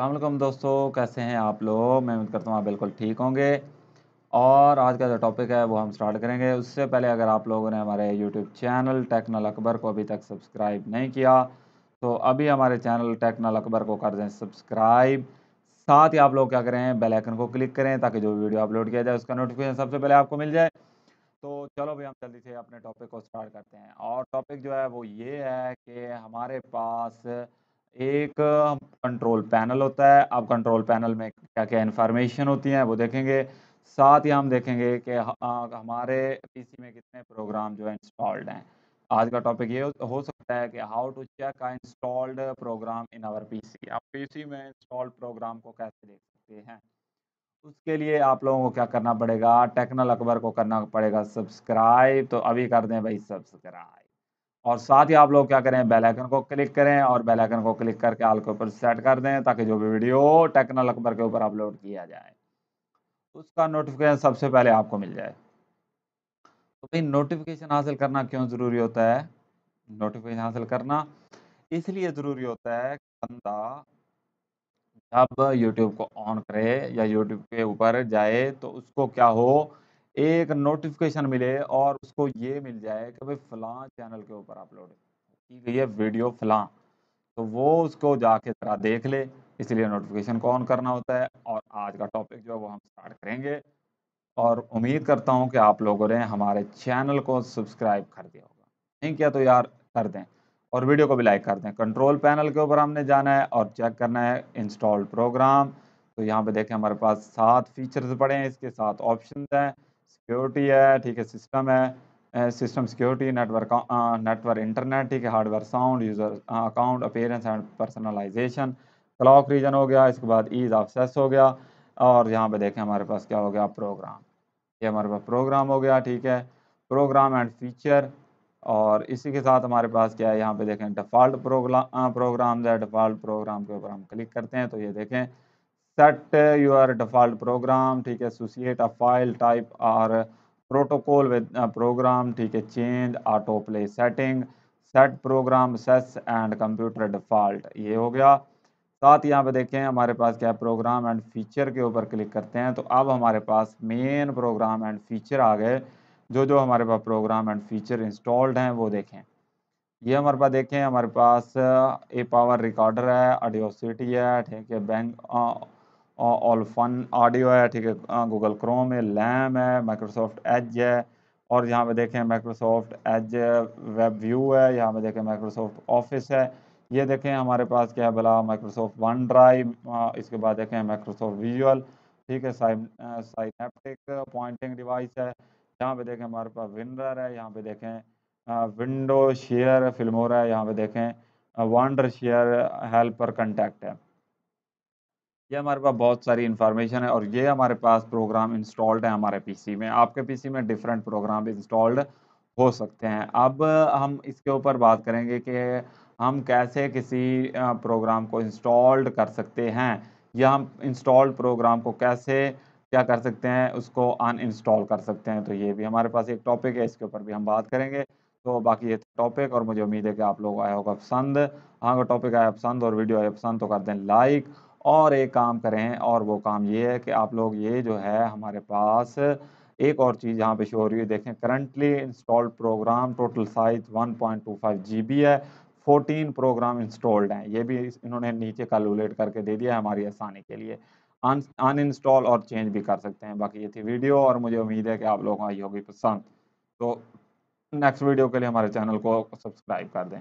अल्लाम दोस्तों कैसे हैं आप लोग मैं उम्मीद करता हूँ आप बिल्कुल ठीक होंगे और आज का जो टॉपिक है वो हम स्टार्ट करेंगे उससे पहले अगर आप लोगों ने हमारे यूट्यूब चैनल टेक्नल अकबर को अभी तक सब्सक्राइब नहीं किया तो अभी हमारे चैनल टेक्नल अकबर को कर दें सब्सक्राइब साथ ही आप लोग क्या करें बेल आइकन को क्लिक करें ताकि जो वीडियो अपलोड किया जाए उसका नोटिफिकेशन सबसे पहले आपको मिल जाए तो चलो भाई हम जल्दी से अपने टॉपिक को स्टार्ट करते हैं और टॉपिक जो है वो ये है कि हमारे पास एक कंट्रोल पैनल होता है अब कंट्रोल पैनल में क्या क्या इंफॉर्मेशन होती है वो देखेंगे साथ ही हम देखेंगे कि हमारे पीसी में कितने प्रोग्राम जो है इंस्टॉल्ड हैं आज का टॉपिक ये हो सकता है कि how to check a installed program in our PC आप पीसी में इंस्टॉल्ड प्रोग्राम को कैसे देख सकते हैं उसके लिए आप लोगों को क्या करना पड़ेगा टेक्नल अकबर को करना पड़ेगा सब्सक्राइब तो अभी कर दें भाई सब्सक्राइब और साथ ही आप लोग क्या करें बेल आइकन को क्लिक करें और बेल आइकन को क्लिक करके आल के ऊपर सेट कर दें ताकि जो भी वीडियो टेक्नल अकबर के ऊपर अपलोड किया जाए उसका नोटिफिकेशन सबसे पहले आपको मिल जाए तो भाई नोटिफिकेशन हासिल करना क्यों ज़रूरी होता है नोटिफिकेशन हासिल करना इसलिए ज़रूरी होता है बंदा जब यूट्यूब को ऑन करे या यूट्यूब के ऊपर जाए तो उसको क्या हो एक नोटिफिकेशन मिले और उसको ये मिल जाए कि भाई फलां चैनल के ऊपर अपलोड की गई है वीडियो फलां तो वो उसको जाके ज़रा देख ले इसलिए नोटिफिकेशन को ऑन करना होता है और आज का टॉपिक जो है वो हम स्टार्ट करेंगे और उम्मीद करता हूँ कि आप लोगों ने हमारे चैनल को सब्सक्राइब कर दिया होगा नहीं किया तो यार कर दें और वीडियो को भी लाइक कर दें कंट्रोल पैनल के ऊपर हमने जाना है और चेक करना है इंस्टॉल्ड प्रोग्राम तो यहाँ पे देखें हमारे पास सात फीचर्स पड़े हैं इसके साथ ऑप्शन हैं सिक्योरिटी है ठीक है सिस्टम है system security network network internet ठीक है hardware sound user account appearance and personalization clock region हो गया इसके बाद ईज ऑफ सेस हो गया और यहाँ पे देखें हमारे पास क्या हो गया प्रोग्राम ये हमारे पास प्रोग्राम हो गया ठीक है प्रोग्राम एंड फीचर और इसी के साथ हमारे पास क्या है यहाँ पे देखें डिफ़ॉल्ट प्रोग्राम प्रोग्राम है डिफ़ॉल्ट प्रोग्राम के ऊपर हम क्लिक करते हैं तो ये देखें set your default program ठीक है associate a file type or protocol with a program ठीक है change play setting set program sets and computer default ये हो गया साथ यहाँ पे देखें हमारे पास क्या प्रोग्राम एंड फीचर के ऊपर क्लिक करते हैं तो अब हमारे पास मेन प्रोग्राम एंड फीचर आ गए जो जो हमारे पास प्रोग्राम एंड फीचर इंस्टॉल्ड हैं वो देखें ये हमारे पास देखें हमारे पास ए पावर रिकॉर्डर है ऑडियोसिटी है ठीक है बैंक ऑल फन ऑडियो है ठीक है गूगल क्रोम है लैम है माइक्रोसॉफ्ट एज है और यहाँ पे देखें माइक्रोसॉफ्ट एज वेब व्यू है यहाँ पे देखें माइक्रोसॉफ्ट ऑफिस है ये देखें हमारे पास क्या है भला माइक्रोसॉफ्ट वन ड्राइव इसके बाद देखें माइक्रोसॉफ्ट विजुअल ठीक है साइनेप्टिक पॉइंटिंग डिवाइस है यहाँ पे देखें हमारे पास विनर है यहाँ पे देखें विंडो शेयर फिल्मोरा है यहाँ पे देखें वंडर शेयर हेल्पर कंटेक्ट है ये हमारे पास बहुत सारी इन्फॉर्मेशन है और ये हमारे पास प्रोग्राम इंस्टॉल्ड है हमारे पीसी में आपके पीसी में डिफरेंट प्रोग्राम इंस्टॉल्ड हो सकते हैं अब हम इसके ऊपर बात करेंगे कि हम कैसे किसी प्रोग्राम को इंस्टॉल्ड कर सकते हैं या हम इंस्टॉल्ड प्रोग्राम को कैसे क्या कर सकते हैं उसको अन इंस्टॉल कर सकते हैं तो ये भी हमारे पास एक टॉपिक है इसके ऊपर भी हम बात करेंगे तो बाकी ये टॉपिक और मुझे उम्मीद है कि आप लोग आया होगा पसंद हाँ अगर टॉपिक आया पसंद और वीडियो आया पसंद तो कर दें लाइक और एक काम करें और वो काम ये है कि आप लोग ये जो है हमारे पास एक और चीज़ यहाँ पे शो हो रही है देखें currently installed program total size 1.25 point है 14 प्रोग्राम इंस्टॉल्ड हैं ये भी इन्होंने नीचे कैलकुलेट करके दे दिया है हमारी आसानी के लिए अन इंस्टॉल और चेंज भी कर सकते हैं बाकी ये थी वीडियो और मुझे उम्मीद है कि आप लोगों को आई होगी पसंद तो नेक्स्ट वीडियो के लिए हमारे चैनल को सब्सक्राइब कर दें